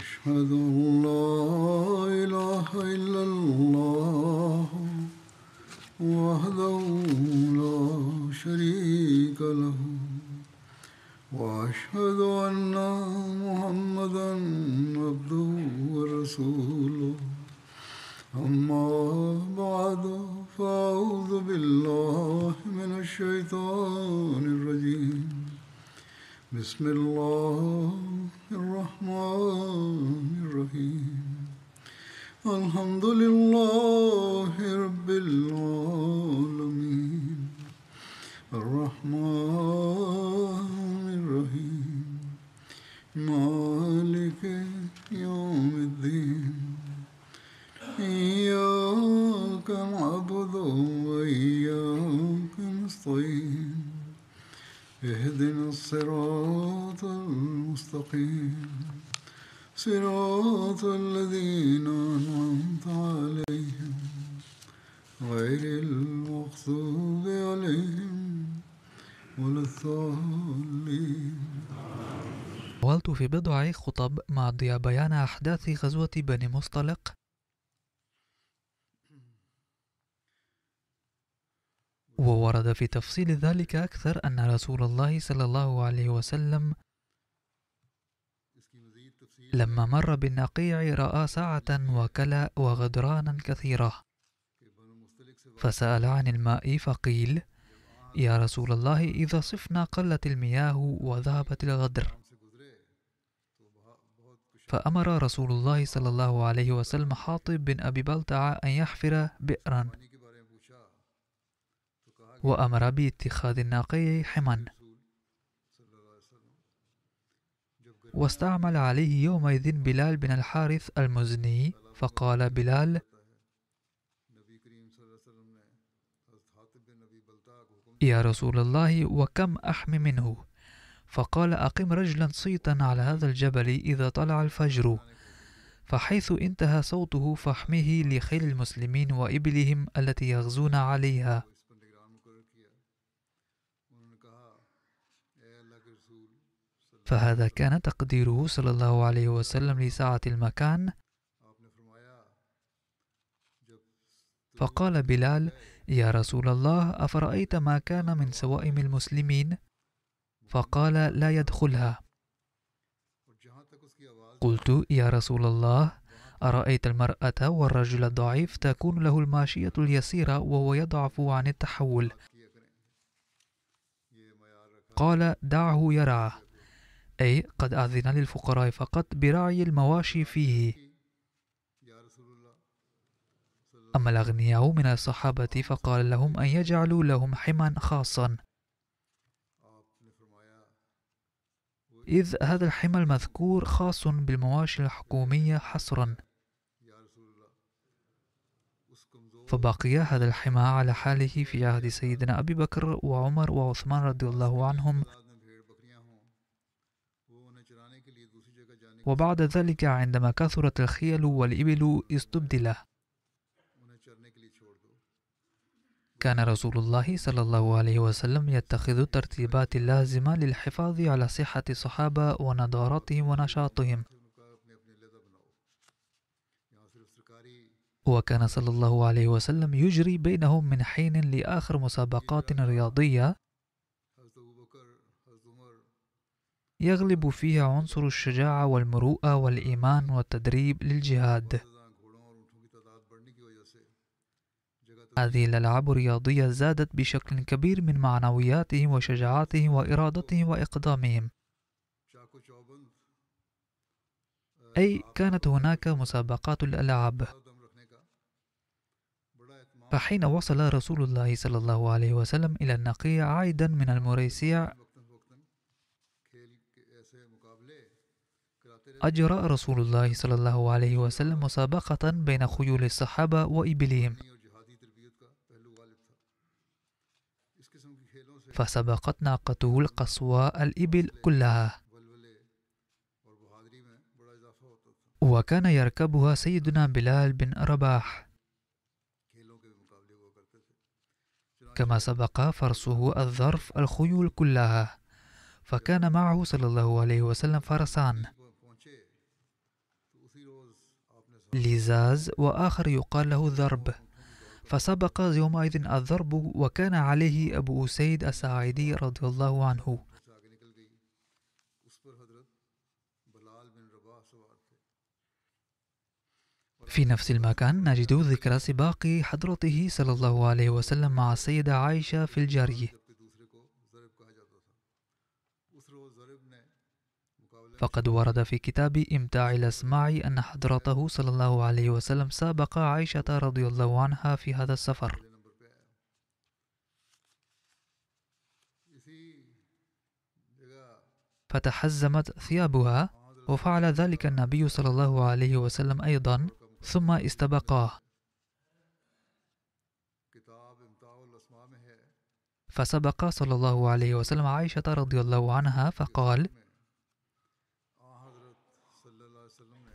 أشهد أن لا إله إلا تناولت في بضع خطب ماضية بيان أحداث غزوة بني مصطلق وورد في تفصيل ذلك أكثر أن رسول الله صلى الله عليه وسلم لما مر بالنقيع رأى سعة وكلا وغدرانا كثيرة فسأل عن الماء فقيل يا رسول الله إذا صفنا قلت المياه وذهبت الغدر فأمر رسول الله صلى الله عليه وسلم حاطب بن أبي بلتعة أن يحفر بئرا وأمر باتخاذ الناقي حما واستعمل عليه يومئذ بلال بن الحارث المزني فقال بلال يا رسول الله وكم أحمي منه فقال أقم رجلا صيتا على هذا الجبل إذا طلع الفجر فحيث انتهى صوته فاحمه لخيل المسلمين وإبلهم التي يغزون عليها فهذا كان تقديره صلى الله عليه وسلم لساعة المكان فقال بلال يا رسول الله أفرأيت ما كان من سوائم المسلمين فقال لا يدخلها قلت يا رسول الله أرأيت المرأة والرجل الضعيف تكون له الماشية اليسيرة وهو يضعف عن التحول قال دعه يرعى أي قد أذن للفقراء فقط برعي المواشي فيه أما الأغنياء من الصحابة فقال لهم أن يجعلوا لهم حما خاصا إذ هذا الحمى المذكور خاص بالمواشي الحكومية حصرا فبقي هذا الحمى على حاله في عهد سيدنا أبي بكر وعمر وعثمان رضي الله عنهم وبعد ذلك عندما كثرت الخيل والإبل استبدله كان رسول الله صلى الله عليه وسلم يتخذ الترتيبات اللازمة للحفاظ على صحة الصحابة ونضارتهم ونشاطهم وكان صلى الله عليه وسلم يجري بينهم من حين لآخر مسابقات رياضية يغلب فيها عنصر الشجاعة والمروءة والإيمان والتدريب للجهاد هذه الألعاب الرياضية زادت بشكل كبير من معنوياتهم وشجاعاتهم وإرادتهم وإقدامهم أي كانت هناك مسابقات الألعاب فحين وصل رسول الله صلى الله عليه وسلم إلى النقيع عايدا من المريسيع أجرى رسول الله صلى الله عليه وسلم مسابقة بين خيول الصحابة وإبلهم فسبقت ناقته القصواء الإبل كلها وكان يركبها سيدنا بلال بن رباح كما سبق فرسه الظرف الخيول كلها فكان معه صلى الله عليه وسلم فرسان لزاز وآخر يقال له ذرب فسبق يومئذ الضرب وكان عليه أبو أسيد الساعدي رضي الله عنه في نفس المكان نجد ذكرى سباق حضرته صلى الله عليه وسلم مع السيدة عائشة في الجارية فقد ورد في كتاب إمتاع الأسماع أن حضرته صلى الله عليه وسلم سابق عائشة رضي الله عنها في هذا السفر فتحزمت ثيابها وفعل ذلك النبي صلى الله عليه وسلم أيضا ثم استبقاه فسبق صلى الله عليه وسلم عائشة رضي الله عنها فقال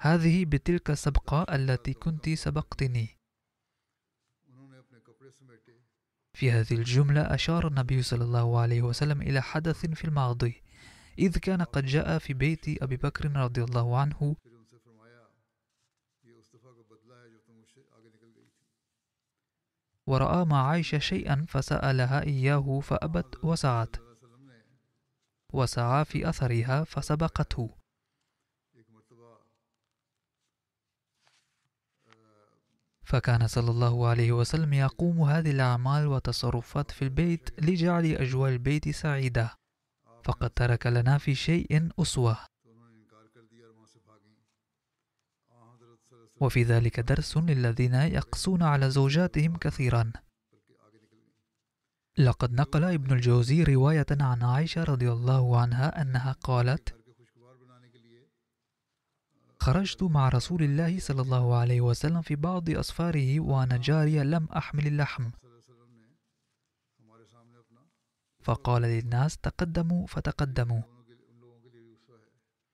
هذه بتلك السبقة التي كنت سبقتني في هذه الجملة أشار النبي صلى الله عليه وسلم إلى حدث في الماضي إذ كان قد جاء في بيت أبي بكر رضي الله عنه ورأى مع عائشة شيئا فسألها إياه فأبت وسعت وسعى في أثرها فسبقته فكان صلى الله عليه وسلم يقوم هذه الأعمال وتصرفات في البيت لجعل أجواء البيت سعيدة فقد ترك لنا في شيء أسوة وفي ذلك درس للذين يقسون على زوجاتهم كثيرا لقد نقل ابن الجوزي رواية عن عائشة رضي الله عنها أنها قالت خرجت مع رسول الله صلى الله عليه وسلم في بعض أسفاره وأنا جارية لم أحمل اللحم فقال للناس تقدموا فتقدموا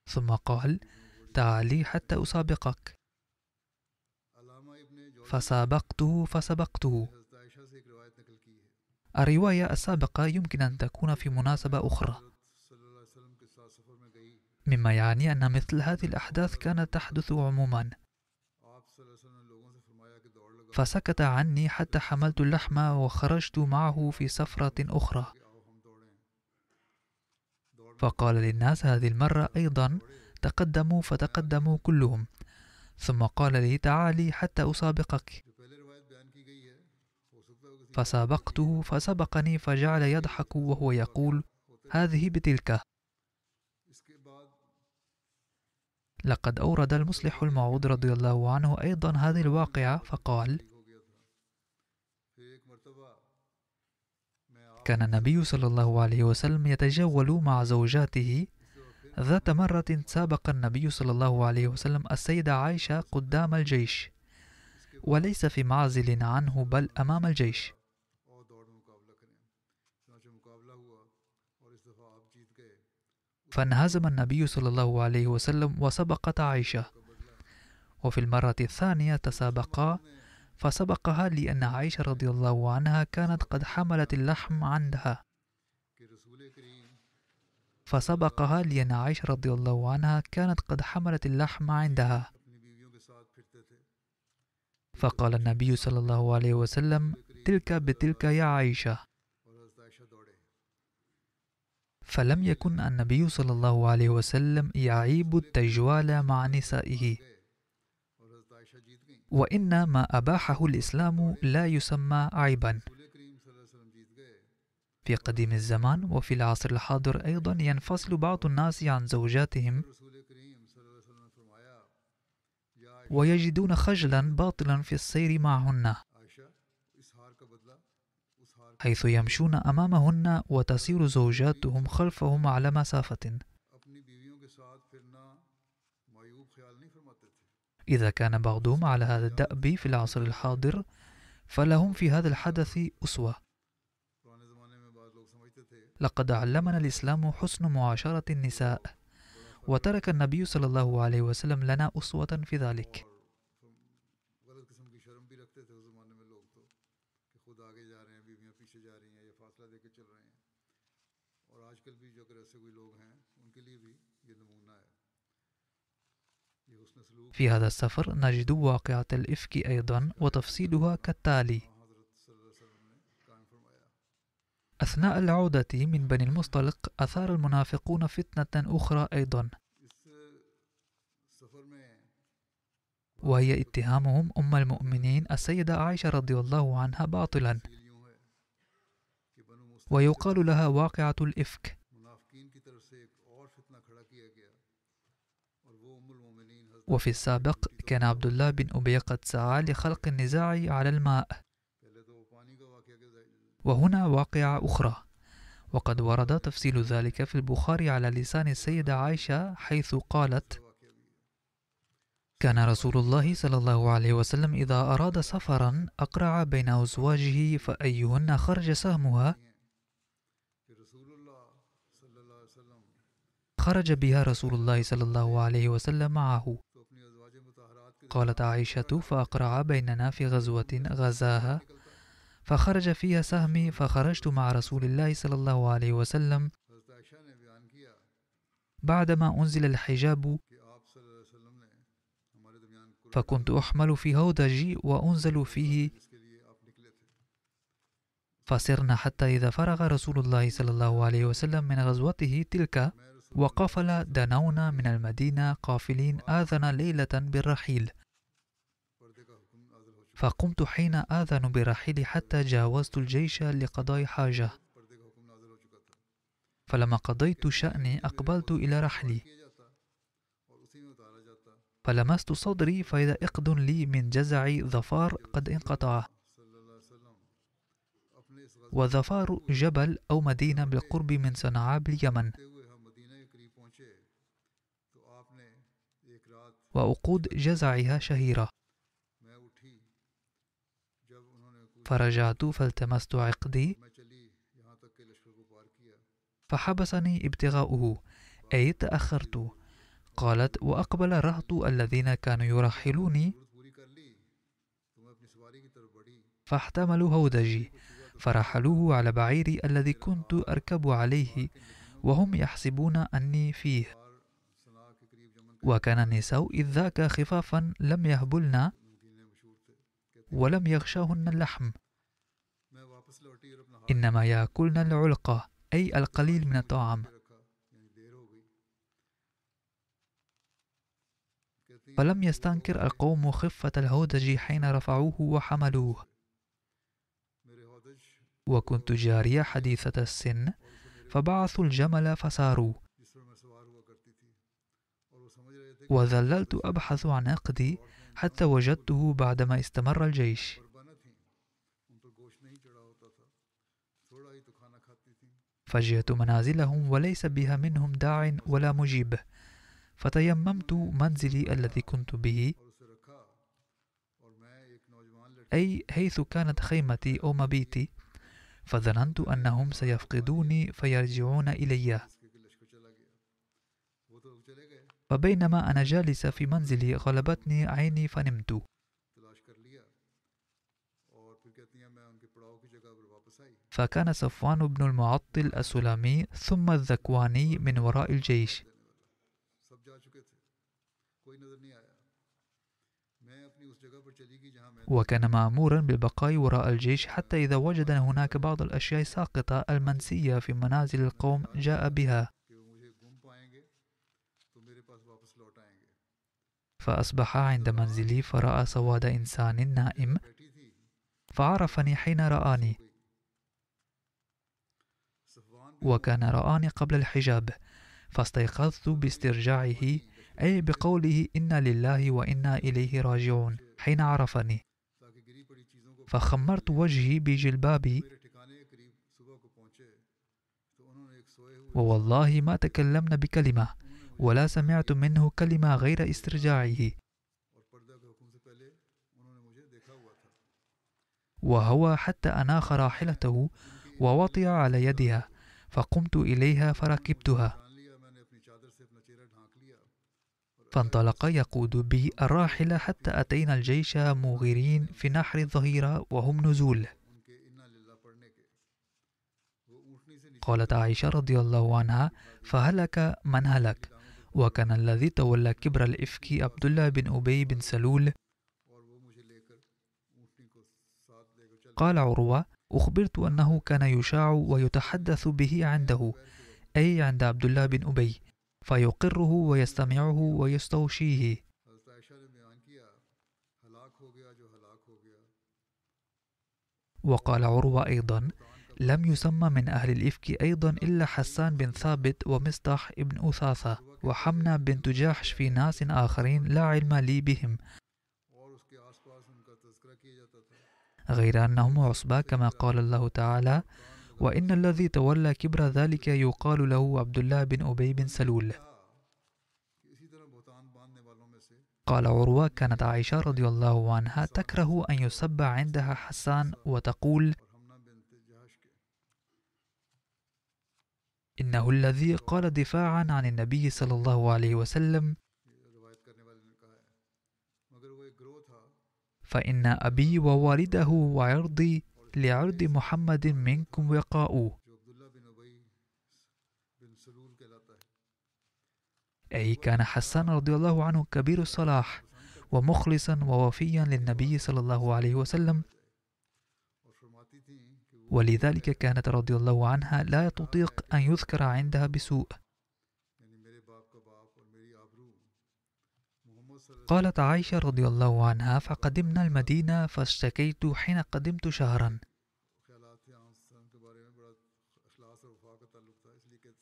ثم قال تعالي حتى أسابقك فسابقته فسبقته الرواية السابقة يمكن أن تكون في مناسبة أخرى مما يعني أن مثل هذه الأحداث كانت تحدث عموما فسكت عني حتى حملت اللحم وخرجت معه في سفرة أخرى فقال للناس هذه المرة أيضا تقدموا فتقدموا كلهم ثم قال لي تعالي حتى أسابقك فسابقته فسبقني فجعل يضحك وهو يقول هذه بتلك لقد أورد المصلح الموعود رضي الله عنه أيضا هذه الواقعة فقال كان النبي صلى الله عليه وسلم يتجول مع زوجاته ذات مرة سابق النبي صلى الله عليه وسلم السيدة عائشة قدام الجيش وليس في معزل عنه بل أمام الجيش فانهزم النبي صلى الله عليه وسلم وسبقت عائشة وفي المرة الثانية تسابقا فسبقها لأن عائشة رضي الله عنها كانت قد حملت اللحم عندها فسبقها لأن عائشة رضي الله عنها كانت قد حملت اللحم عندها فقال النبي صلى الله عليه وسلم تلك بتلك يا عائشة فلم يكن النبي صلى الله عليه وسلم يعيب التجوال مع نسائه وإنما أباحه الإسلام لا يسمى عيبا في قديم الزمان وفي العصر الحاضر أيضا ينفصل بعض الناس عن زوجاتهم ويجدون خجلا باطلا في السير معهن حيث يمشون أمامهن وتسير زوجاتهم خلفهم على مسافة إذا كان بعضهم على هذا الدأب في العصر الحاضر فلهم في هذا الحدث أسوة لقد علمنا الإسلام حسن معاشرة النساء وترك النبي صلى الله عليه وسلم لنا أسوة في ذلك في هذا السفر نجد واقعة الإفك أيضا وتفصيلها كالتالي أثناء العودة من بني المصطلق أثار المنافقون فتنة أخرى أيضا وهي اتهامهم أم المؤمنين السيدة عائشة رضي الله عنها باطلا ويقال لها واقعة الإفك وفي السابق كان عبد الله بن أبي قد سعى لخلق النزاع على الماء وهنا واقعة أخرى وقد ورد تفصيل ذلك في البخاري على لسان السيدة عائشة حيث قالت كان رسول الله صلى الله عليه وسلم إذا أراد سفرا أقرع بين أزواجه فأيهن خرج سهمها خرج بها رسول الله صلى الله عليه وسلم معه قالت عائشة فأقرع بيننا في غزوة غزاها فخرج فيها سهمي فخرجت مع رسول الله صلى الله عليه وسلم بعدما أنزل الحجاب فكنت أحمل في هودجي وأنزل فيه فسرنا حتى إذا فرغ رسول الله صلى الله عليه وسلم من غزوته تلك وقفل دنونا من المدينة قافلين آذن ليلة بالرحيل فقمت حين آذن برحيلي حتى جاوزت الجيش لقضاء حاجة فلما قضيت شأني أقبلت إلى رحلي فلمست صدري فإذا إقد لي من جزع ظفار قد انقطع وظفار جبل أو مدينة بالقرب من صنعاء باليمن وأقود جزعها شهيرة فرجعت فالتمست عقدي فحبسني ابتغاؤه أي تأخرت قالت وأقبل رهط الذين كانوا يرحلوني فاحتملوا هودجي فرحلوه على بعيري الذي كنت أركب عليه وهم يحسبون أني فيه وكان النساء إذ ذاك خفافا لم يهبلن ولم يغشاهن اللحم إنما يأكلن العلقة أي القليل من الطعام فلم يستنكر القوم خفة الهودج حين رفعوه وحملوه وكنت جارية حديثة السن فبعثوا الجمل فساروا وظللت أبحث عن عقدي حتى وجدته بعدما استمر الجيش فجئت منازلهم وليس بها منهم داع ولا مجيب فتيممت منزلي الذي كنت به أي حيث كانت خيمتي أو مبيتي فظننت أنهم سيفقدوني فيرجعون إلي فبينما أنا جالسة في منزلي غلبتني عيني فنمت فكان صفوان بن المعطل السلامي ثم الذكواني من وراء الجيش وكان مأمورا بالبقاء وراء الجيش حتى إذا وجد هناك بعض الأشياء الساقطة المنسية في منازل القوم جاء بها فأصبح عند منزلي فرأى سواد إنسان نائم فعرفني حين رآني وكان رآني قبل الحجاب فاستيقظت باسترجاعه أي بقوله إنا لله وإنا إليه راجعون حين عرفني فخمرت وجهي بجلبابي ووالله ما تكلمنا بكلمة ولا سمعت منه كلمة غير استرجاعه وهو حتى أناخ راحلته ووطئ على يدها فقمت إليها فركبتها فانطلق يقود بي الراحلة حتى أتينا الجيش مغيرين في نحر الظهيرة وهم نزول قالت عائشة رضي الله عنها فهلك من هلك وكان الذي تولى كبر الإفك عبد الله بن أبي بن سلول قال عروة أخبرت أنه كان يشاع ويتحدث به عنده أي عند عبد الله بن أبي فيقره ويستمعه ويستوشيه وقال عروة أيضا لم يسمى من أهل الإفك أيضا إلا حسان بن ثابت ومصطح بن أثاثة وحمنا بنت جاحش في ناس آخرين لا علم لي بهم غير أنهم عصبة كما قال الله تعالى وإن الذي تولى كبر ذلك يقال له عبد الله بن أبي بن سلول قال عروة كانت عائشة رضي الله عنها تكره أن يسب عندها حسان وتقول إنه الذي قال دفاعا عن النبي صلى الله عليه وسلم فإن أبي ووالده وعرضي لعرض محمد منكم وقاؤه أي كان حسان رضي الله عنه كبير الصلاح ومخلصا ووفيا للنبي صلى الله عليه وسلم ولذلك كانت رضي الله عنها لا تطيق أن يذكر عندها بسوء قالت عائشة رضي الله عنها فقدمنا المدينة فاشتكيت حين قدمت شهرا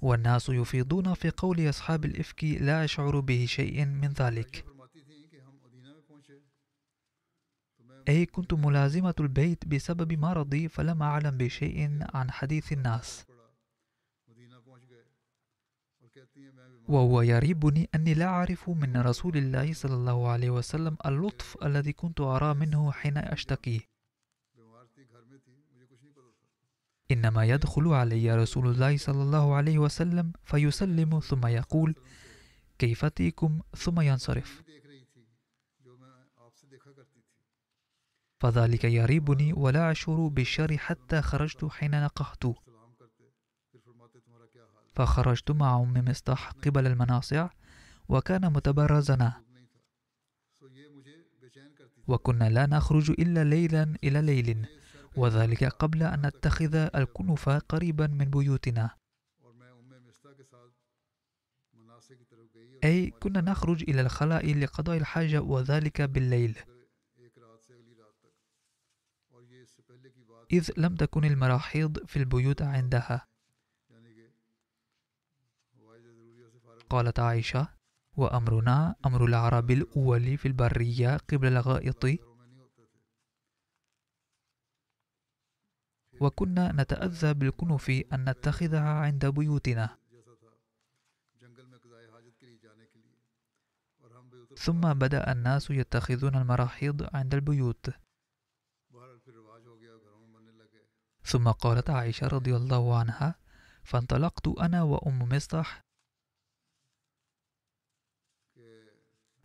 والناس يفيضون في قول أصحاب الإفك لا أشعر به شيء من ذلك أي كنت ملازمة البيت بسبب مرضي فلم أعلم بشيء عن حديث الناس وهو يريبني أني لا أعرف من رسول الله صلى الله عليه وسلم اللطف الذي كنت أرى منه حين أشتكي إنما يدخل علي رسول الله صلى الله عليه وسلم فيسلم ثم يقول كيف ثم ينصرف فذلك يريبني ولا أشعر بالشر حتى خرجت حين نقحت فخرجت مع أم مصطح قبل المناصع وكان متبرزنا وكنا لا نخرج إلا ليلا إلى ليل وذلك قبل أن نتخذ الكنف قريبا من بيوتنا أي كنا نخرج إلى الخلاء لقضاء الحاجة وذلك بالليل إذ لم تكن المراحيض في البيوت عندها قالت عائشة وأمرنا أمر العرب الأول في البرية قبل الغائط وكنا نتأذى بالكنف أن نتخذها عند بيوتنا ثم بدأ الناس يتخذون المراحيض عند البيوت ثم قالت عائشة رضي الله عنها فانطلقت أنا وأم مصطح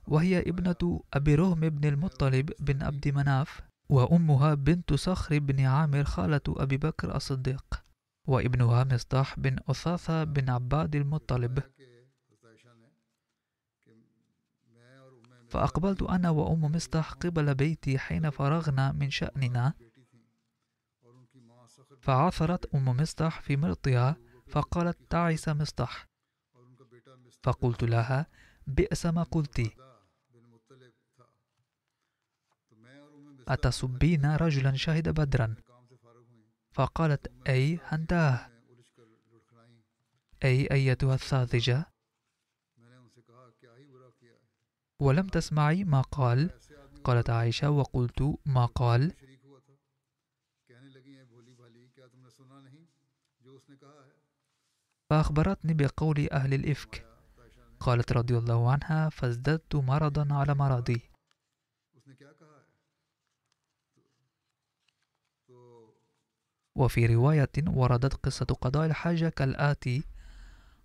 وهي ابنة أبي رهم بن المطلب بن عبد مناف وأمها بنت صخر بن عامر خالة أبي بكر الصديق وابنها مصطح بن أثاثة بن عباد المطلب فأقبلت أنا وأم مصطح قبل بيتي حين فرغنا من شأننا فعثرت أم مصطح في مرطها فقالت تعس مصطح فقلت لها بئس ما قلت أتسبين رجلا شهد بدرا فقالت أي هنداه أي أيتها الساذجة ولم تسمعي ما قال قالت عائشة وقلت ما قال فأخبرتني بقول أهل الإفك قالت رضي الله عنها فازددت مرضا على مرضي وفي رواية وردت قصة قضاء الحاجة كالآتي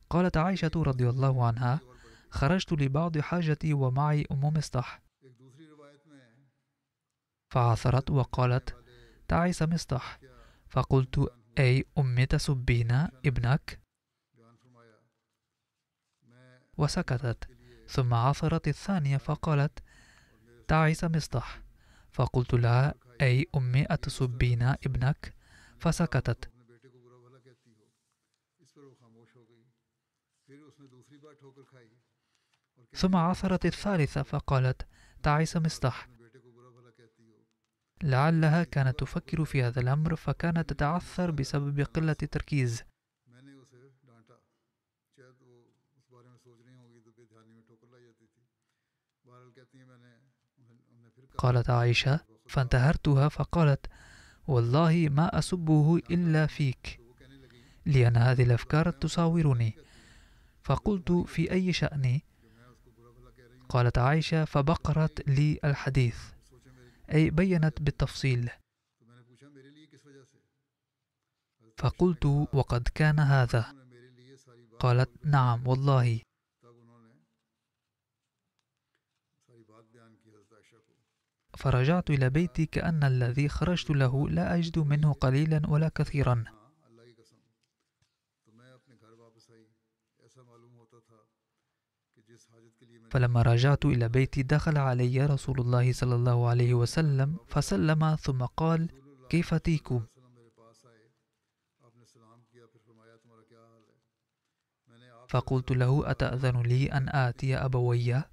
قالت عائشة رضي الله عنها خرجت لبعض حاجتي ومعي أم مصطح فعثرت وقالت تعيس مصطح فقلت أي أم تسبين ابنك وسكتت ثم عثرت الثانية فقالت تعس مصطح فقلت لها أي أمي أتسبين ابنك فسكتت ثم عثرت الثالثة فقالت تعس مصطح لعلها كانت تفكر في هذا الأمر فكانت تتعثر بسبب قلة التركيز قالت عائشة فانتهرتها فقالت والله ما أسبه إلا فيك لأن هذه الأفكار تصاورني فقلت في أي شأن قالت عائشة فبقرت لي الحديث أي بيّنت بالتفصيل فقلت وقد كان هذا قالت نعم والله فرجعت إلى بيتي كأن الذي خرجت له لا أجد منه قليلا ولا كثيرا فلما رجعت إلى بيتي دخل علي رسول الله صلى الله عليه وسلم فسلم ثم قال كيف تيكم فقلت له أتأذن لي أن آتي أبوي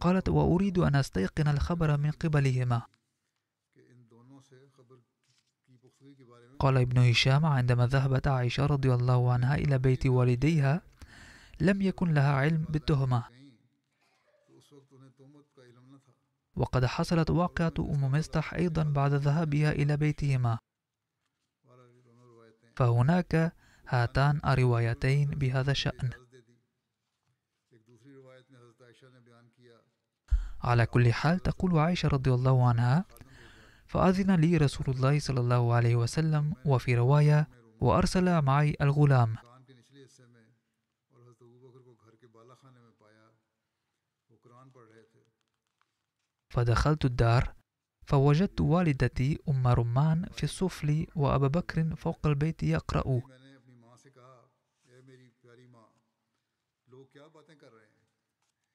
قالت وأريد أن أستيقن الخبر من قبلهما قال ابن هشام عندما ذهبت عائشة رضي الله عنها إلى بيت والديها لم يكن لها علم بالتهمة وقد حصلت واقعة أم مستح أيضا بعد ذهابها إلى بيتهما فهناك هاتان الروايتين بهذا الشأن على كل حال تقول عائشة رضي الله عنها فأذن لي رسول الله صلى الله عليه وسلم وفي رواية وأرسل معي الغلام فدخلت الدار فوجدت والدتي أم رمان في السفل وأبا بكر فوق البيت يقرأ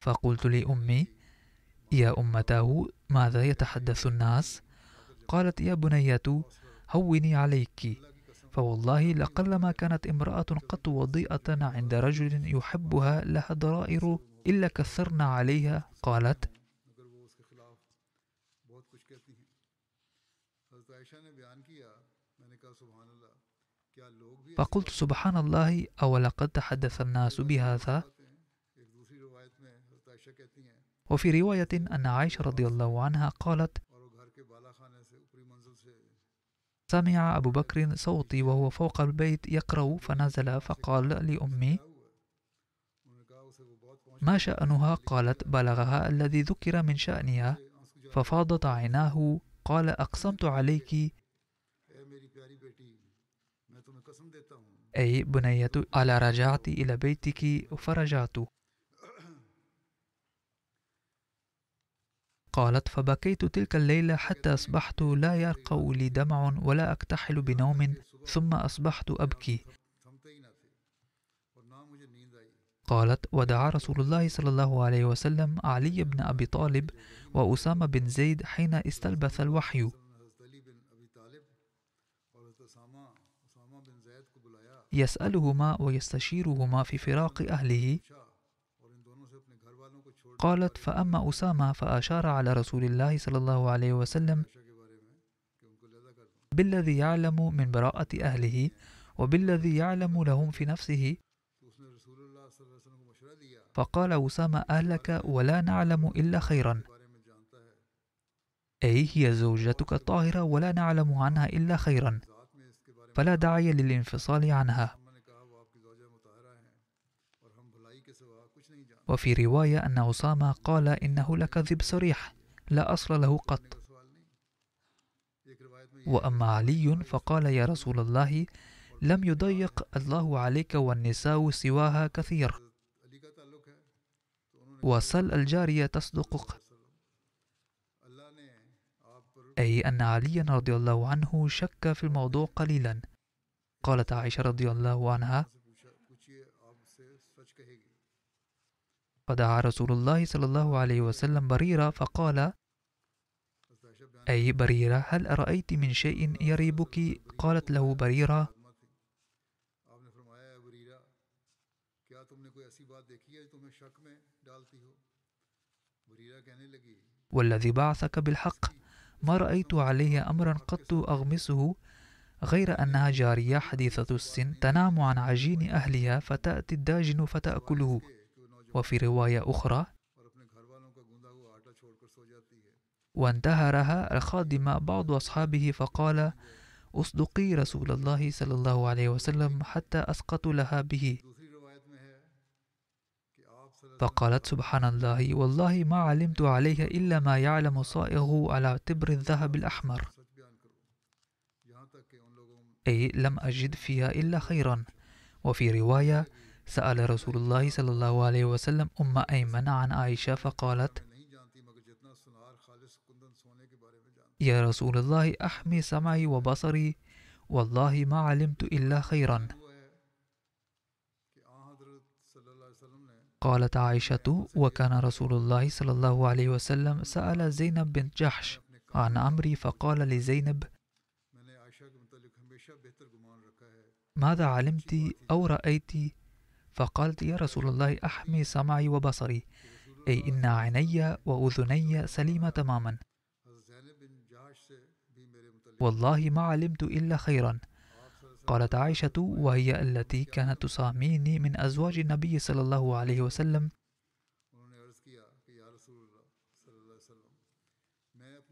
فقلت لأمي يا أمته ماذا يتحدث الناس؟ قالت يا بنية هوني عليك فوالله لقلما كانت امرأة قط وضيئة عند رجل يحبها لها ضرائر إلا كثرنا عليها قالت فقلت سبحان الله أولقد تحدث الناس بهذا وفي رواية أن عائشة رضي الله عنها قالت سمع أبو بكر صوتي وهو فوق البيت يقرأ فنزل فقال لأمي ما شأنها قالت بلغها الذي ذكر من شأنها ففاضت عيناه قال أقسمت عليك أي بنية على رجعت إلى بيتك فرجعت قالت فبكيت تلك الليلة حتى أصبحت لا يرقى لي دمع ولا أكتحل بنوم ثم أصبحت أبكي قالت ودعا رسول الله صلى الله عليه وسلم علي بن أبي طالب وأسامة بن زيد حين استلبث الوحي يسألهما ويستشيرهما في فراق أهله قالت فأما أسامة فأشار على رسول الله صلى الله عليه وسلم بالذي يعلم من براءة أهله وبالذي يعلم لهم في نفسه فقال أسامة أهلك ولا نعلم إلا خيرا أي هي زوجتك الطاهرة ولا نعلم عنها إلا خيرا فلا داعي للانفصال عنها وفي رواية أن أسامة قال إنه لكذب صريح لا أصل له قط وأما علي فقال يا رسول الله لم يضيق الله عليك والنساء سواها كثير وسل الجارية تصدقك أي أن عليا رضي الله عنه شك في الموضوع قليلا قالت عائشة رضي الله عنها فدعا رسول الله صلى الله عليه وسلم بريرة فقال أي بريرة هل أرأيت من شيء يريبك؟ قالت له بريرة والذي بعثك بالحق ما رأيت عليه أمرا قط أغمسه غير أنها جارية حديثة السن تنام عن عجين أهلها فتأتي الداجن فتأكله وفي رواية أخرى وانتهرها الخادم بعض أصحابه فقال أصدقي رسول الله صلى الله عليه وسلم حتى أسقط لها به فقالت سبحان الله والله ما علمت عليها إلا ما يعلم صائغه على تبر الذهب الأحمر أي لم أجد فيها إلا خيرا وفي رواية سأل رسول الله صلى الله عليه وسلم أم أيمن عن عائشة فقالت يا رسول الله أحمي سمعي وبصري والله ما علمت إلا خيرا قالت عائشة وكان رسول الله صلى الله عليه وسلم سأل زينب بنت جحش عن أمري فقال لزينب ماذا علمت أو رأيت فقالت يا رسول الله أحمي سمعي وبصري أي إن عيني وأذني سليمة تماما والله ما علمت إلا خيرا قالت عائشة وهي التي كانت تساميني من أزواج النبي صلى الله عليه وسلم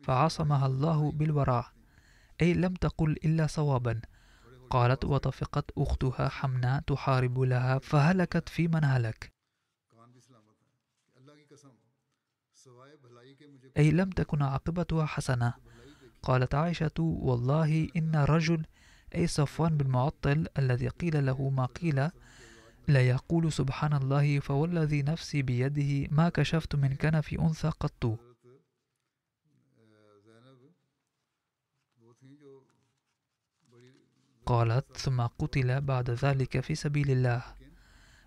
فعصمها الله بالوراء أي لم تقل إلا صوابا قالت وطفقت أختها حمنا تحارب لها فهلكت في من هلك أي لم تكن عاقبتها حسنة قالت عائشة والله إن رجل أي صفوان بن معطل الذي قيل له ما قيل لا يقول سبحان الله فوالذي نفسي بيده ما كشفت من كنف أنثى قط قالت ثم قتل بعد ذلك في سبيل الله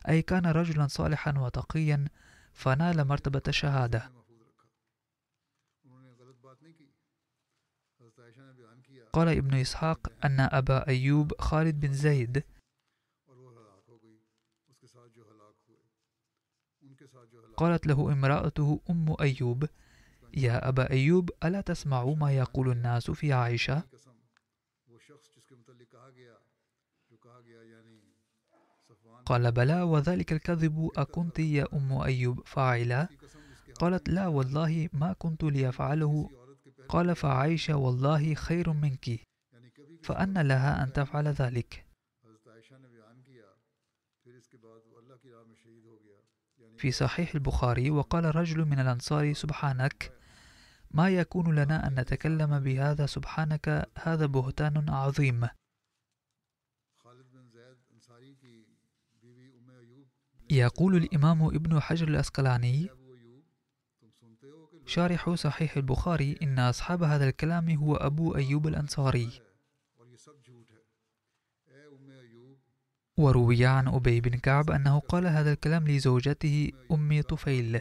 أي كان رجلا صالحا وتقيا فنال مرتبة الشهادة قال ابن إسحاق أن أبا أيوب خالد بن زيد قالت له امرأته أم أيوب يا أبا أيوب ألا تسمع ما يقول الناس في عائشة قال بلى وذلك الكذب أكنت يا أم أيوب فاعلة قالت لا والله ما كنت لأفعله قال فعائشة والله خير منك فأن لها أن تفعل ذلك في صحيح البخاري وقال رجل من الأنصار سبحانك ما يكون لنا أن نتكلم بهذا سبحانك هذا بهتان عظيم يقول الإمام ابن حجر الأسقلاني شارح صحيح البخاري إن أصحاب هذا الكلام هو أبو أيوب الأنصاري وروي عن أبي بن كعب أنه قال هذا الكلام لزوجته أم طفيل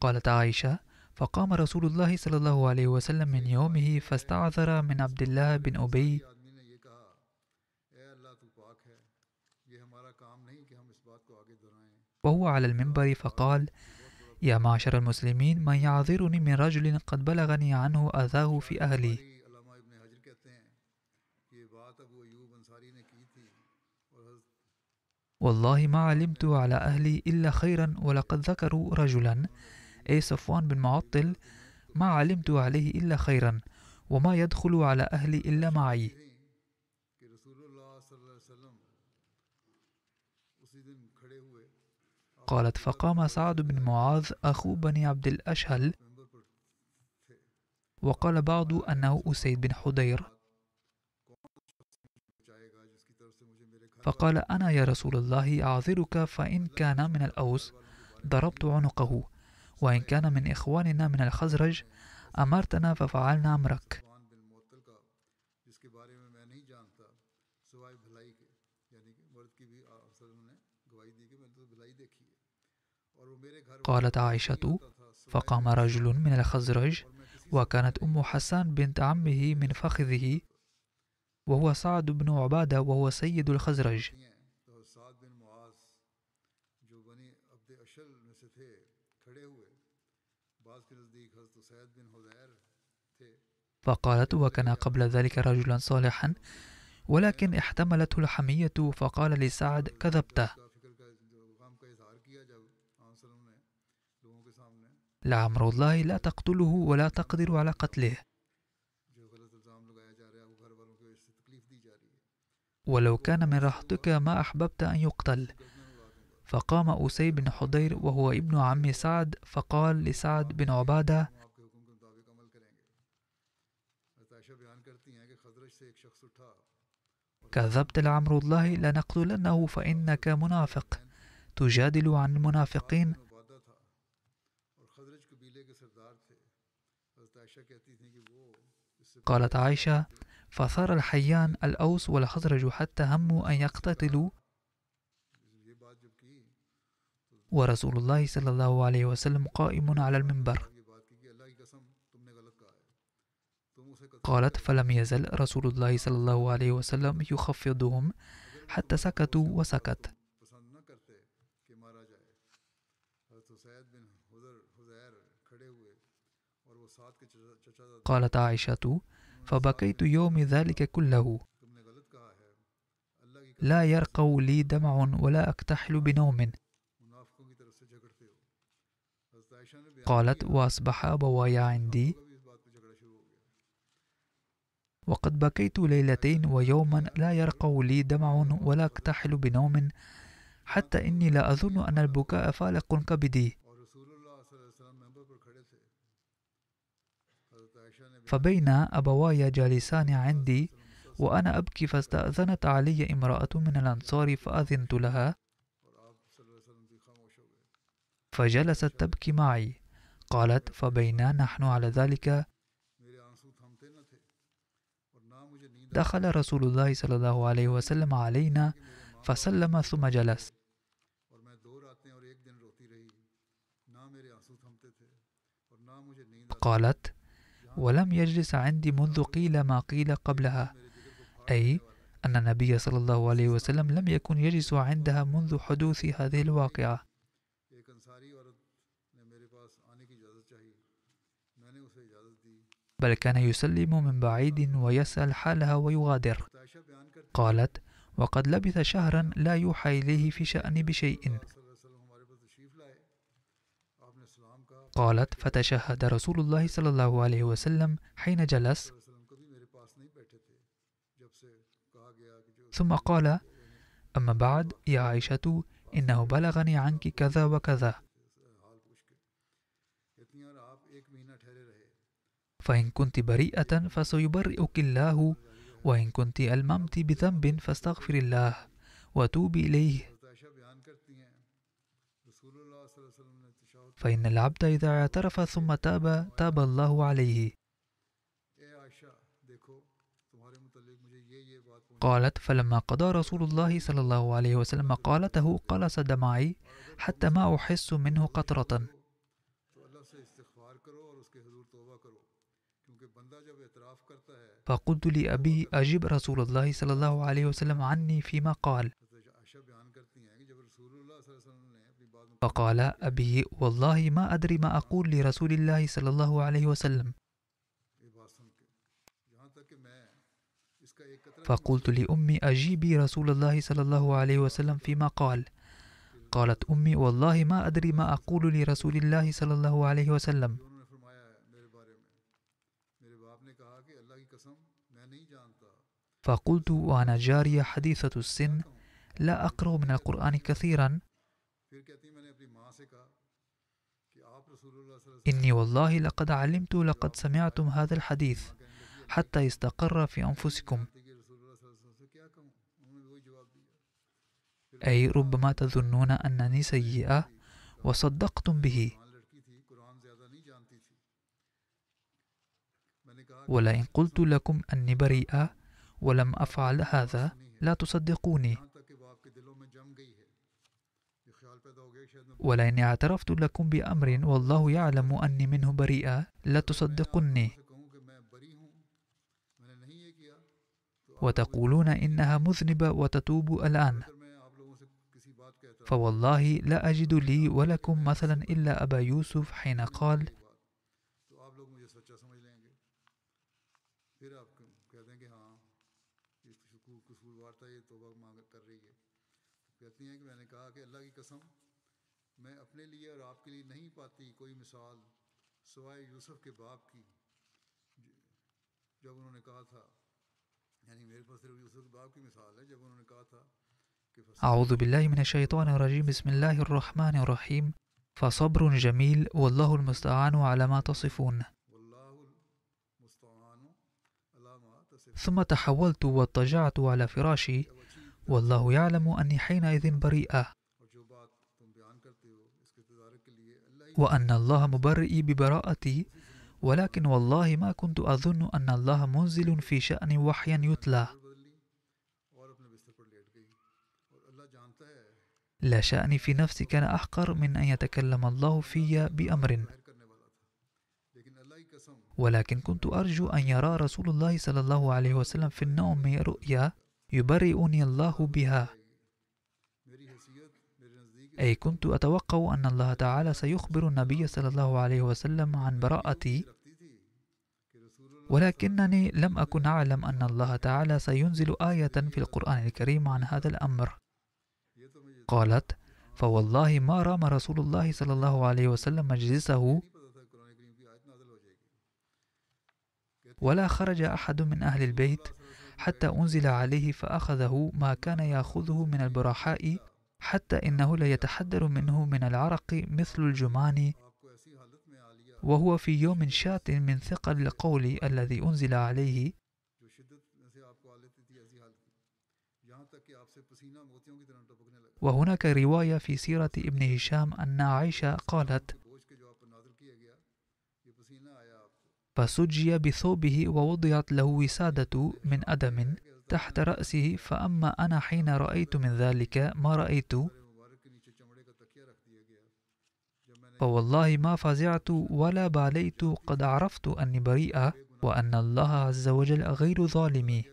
قالت عائشة فقام رسول الله صلى الله عليه وسلم من يومه فاستعذر من عبد الله بن أبي وهو على المنبر فقال يا معشر المسلمين من يعذرني من رجل قد بلغني عنه أذاه في أهلي والله ما علمت على أهلي إلا خيرا ولقد ذكروا رجلا أي صفوان بن معطل ما علمت عليه إلا خيرا وما يدخل على أهلي إلا معي قالت فقام سعد بن معاذ أخو بني عبد الأشهل وقال بعض أنه أسيد بن حدير فقال أنا يا رسول الله أعذرك فإن كان من الأوس ضربت عنقه وإن كان من إخواننا من الخزرج أمرتنا ففعلنا أمرك قالت عائشة فقام رجل من الخزرج وكانت أم حسان بنت عمه من فخذه وهو سعد بن عبادة وهو سيد الخزرج فقالت وكان قبل ذلك رجلا صالحا ولكن احتملته الحمية فقال لسعد كذبته لعمر الله لا تقتله ولا تقدر على قتله ولو كان من راحتك ما أحببت أن يقتل فقام أسي بن حضير وهو ابن عم سعد فقال لسعد بن عبادة كذبت لعمر الله لنقتلنه فإنك منافق تجادل عن المنافقين قالت عائشة فثار الحيان الأوس والخزرج حتى هموا أن يقتتلوا ورسول الله صلى الله عليه وسلم قائم على المنبر قالت فلم يزل رسول الله صلى الله عليه وسلم يخفضهم حتى سكتوا وسكت قالت عائشة فبكيت يوم ذلك كله لا يرقو لي دمع ولا أكتحل بنوم قالت وأصبح بوايا عندي وقد بكيت ليلتين ويوما لا يرقع لي دمع ولا اكتحل بنوم حتى إني لا أظن أن البكاء فالق كبدي فبين أبواي جالسان عندي وأنا أبكي فاستأذنت علي امرأة من الأنصار فأذنت لها فجلست تبكي معي قالت فبينا نحن على ذلك دخل رسول الله صلى الله عليه وسلم علينا فسلم ثم جلس قالت ولم يجلس عندي منذ قيل ما قيل قبلها أي أن النبي صلى الله عليه وسلم لم يكن يجلس عندها منذ حدوث هذه الواقعة بل كان يسلم من بعيد ويسأل حالها ويغادر قالت وقد لبث شهرا لا يوحى إليه في شأني بشيء قالت فتشهد رسول الله صلى الله عليه وسلم حين جلس ثم قال أما بعد يا عائشة إنه بلغني عنك كذا وكذا فإن كنت بريئة فسيبرئك الله وإن كنت ألممت بذنب فاستغفر الله وتوبي إليه فإن العبد إذا اعترف ثم تاب تاب الله عليه قالت فلما قضى رسول الله صلى الله عليه وسلم قالته قلص دمعي حتى ما أحس منه قطرة فقلت لأبي أجب رسول الله صلى الله عليه وسلم عني فيما قال فقال أبي والله ما أدري ما أقول لرسول الله صلى الله عليه وسلم فقلت لأمي أجيبي رسول الله صلى الله عليه وسلم فيما قال قالت أمي والله ما أدري ما أقول لرسول الله صلى الله عليه وسلم فقلت وأنا جارية حديثة السن لا أقرأ من القرآن كثيرا إني والله لقد علمت لقد سمعتم هذا الحديث حتى استقر في أنفسكم أي ربما تظنون أنني سيئة وصدقتم به ولئن قلت لكم أني بريئة ولم أفعل هذا لا تصدقوني ولئن اعترفت لكم بأمر والله يعلم أني منه بريئة لا تصدقني وتقولون إنها مذنبة وتتوب الآن فوالله لا أجد لي ولكم مثلا إلا أبا يوسف حين قال کہتی ہیں کہ میں نے کہا کہ اللہ کی قسم میں اپنے لیے اور آپ کے لیے نہیں پاتی کوئی مثال سوائے یوسف کے باپ کی جب انہوں نے کہا تھا یعنی میرے پاس صرف یوسف کے باپ کی مثال ہے جب انہوں نے کہا تھا أعوذ بالله من الشيطان الرجيم بسم الله الرحمن الرحيم فصبر جميل والله المستعان على ما تصفون ثم تحولت واضطجعت على فراشي والله يعلم أني حينئذ بريئة وأن الله مبرئي ببراءتي ولكن والله ما كنت أظن أن الله منزل في شأن وحيا يتلى لا شأني في نفسي كان أحقر من أن يتكلم الله في بأمر ولكن كنت أرجو أن يرى رسول الله صلى الله عليه وسلم في النوم رؤيا يبرئني الله بها أي كنت أتوقع أن الله تعالى سيخبر النبي صلى الله عليه وسلم عن براءتي ولكنني لم أكن أعلم أن الله تعالى سينزل آية في القرآن الكريم عن هذا الأمر قالت فوالله ما رام رسول الله صلى الله عليه وسلم مجلسه ولا خرج أحد من أهل البيت حتى أنزل عليه فأخذه ما كان يأخذه من البراحاء حتى إنه لا يتحدر منه من العرق مثل الجمان وهو في يوم شات من ثقل القول الذي أنزل عليه وهناك رواية في سيرة ابن هشام أن عائشة قالت فسجي بثوبه ووضعت له وسادة من أدم تحت رأسه فأما أنا حين رأيت من ذلك ما رأيت فوالله ما فزعت ولا باليت قد عرفت أني بريئة وأن الله عز وجل غير ظالمي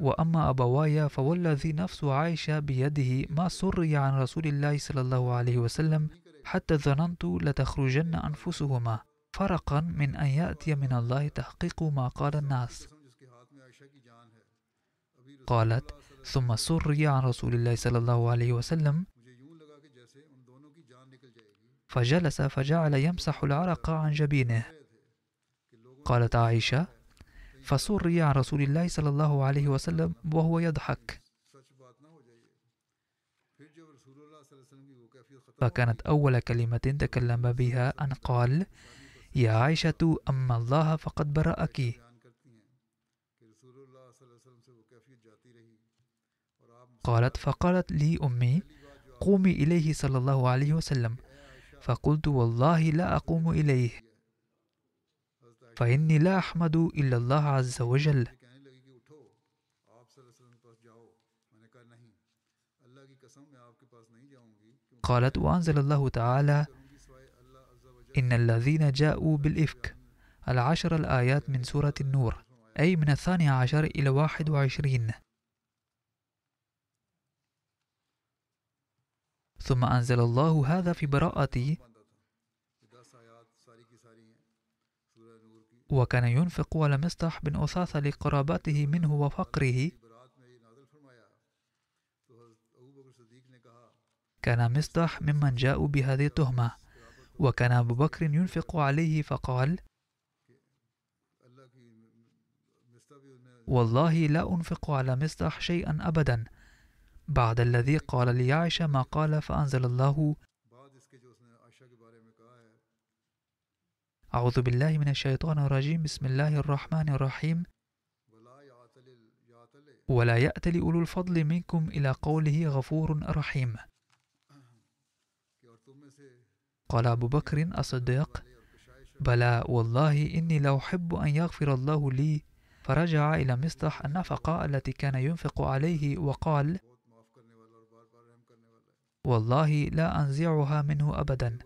وأما أبواي فوالذي نفس عائشة بيده ما سري عن رسول الله صلى الله عليه وسلم حتى ظننت لتخرجن أنفسهما فرقا من أن يأتي من الله تحقيق ما قال الناس قالت ثم سري عن رسول الله صلى الله عليه وسلم فجلس فجعل يمسح العرق عن جبينه قالت عائشة فسري عن رسول الله صلى الله عليه وسلم وهو يضحك فكانت أول كلمة تكلم بها أن قال يا عائشة أما الله فقد برأك قالت فقالت لي أمي قومي إليه صلى الله عليه وسلم فقلت والله لا أقوم إليه فإني لا أحمد إلا الله عز وجل قالت وأنزل الله تعالى إن الذين جاءوا بالإفك العشر الآيات من سورة النور أي من الثاني عشر إلى واحد وعشرين ثم أنزل الله هذا في براءتي وكان ينفق على مستح بن أثاث لقرابته منه وفقره كان مصدح ممن جاءوا بهذه التهمة وكان أبو بكر ينفق عليه فقال والله لا أنفق على مصدح شيئا أبدا بعد الذي قال ليعش ما قال فأنزل الله أعوذ بالله من الشيطان الرجيم بسم الله الرحمن الرحيم ولا يأتل أولو الفضل منكم إلى قوله غفور رحيم قال أبو بكر الصديق بلى والله إني لأحب أن يغفر الله لي فرجع إلى مصطح النفقة التي كان ينفق عليه وقال والله لا أنزعها منه أبدا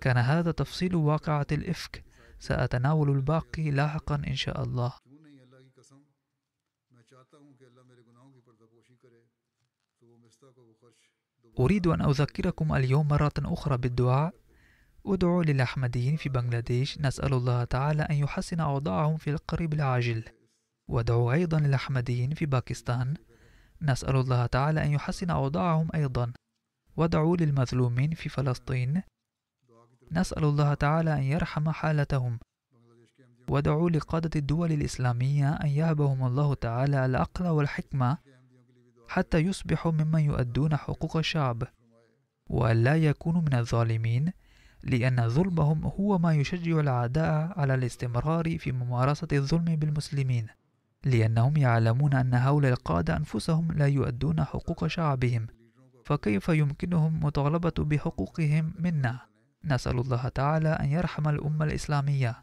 كان هذا تفصيل واقعة الإفك سأتناول الباقي لاحقا إن شاء الله أريد أن أذكركم اليوم مرة أخرى بالدعاء أدعو للأحمديين في بنغلاديش نسأل الله تعالى أن يحسن أوضاعهم في القريب العاجل ودعو أيضا للأحمديين في باكستان نسأل الله تعالى أن يحسن أوضاعهم أيضا ودعوا للمظلومين في فلسطين نسأل الله تعالى أن يرحم حالتهم ودعوا لقادة الدول الإسلامية أن يهبهم الله تعالى العقل والحكمة حتى يصبحوا ممن يؤدون حقوق الشعب ولا يكونوا من الظالمين لأن ظلمهم هو ما يشجع العداء على الاستمرار في ممارسة الظلم بالمسلمين لأنهم يعلمون أن هؤلاء القادة أنفسهم لا يؤدون حقوق شعبهم فكيف يمكنهم مطالبة بحقوقهم منا؟ نسأل الله تعالى أن يرحم الأمة الإسلامية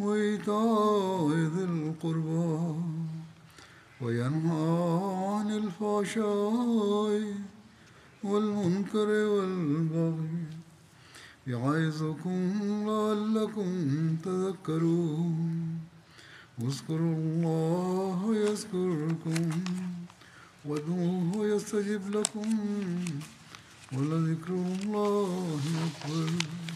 وإيتاء ذي القربى وينهى عن الفحشاء والمنكر والبغي يعظكم لعلكم تذكرون واذكروا الله يذكركم وادعوه يستجب لكم ولذكر الله أكبر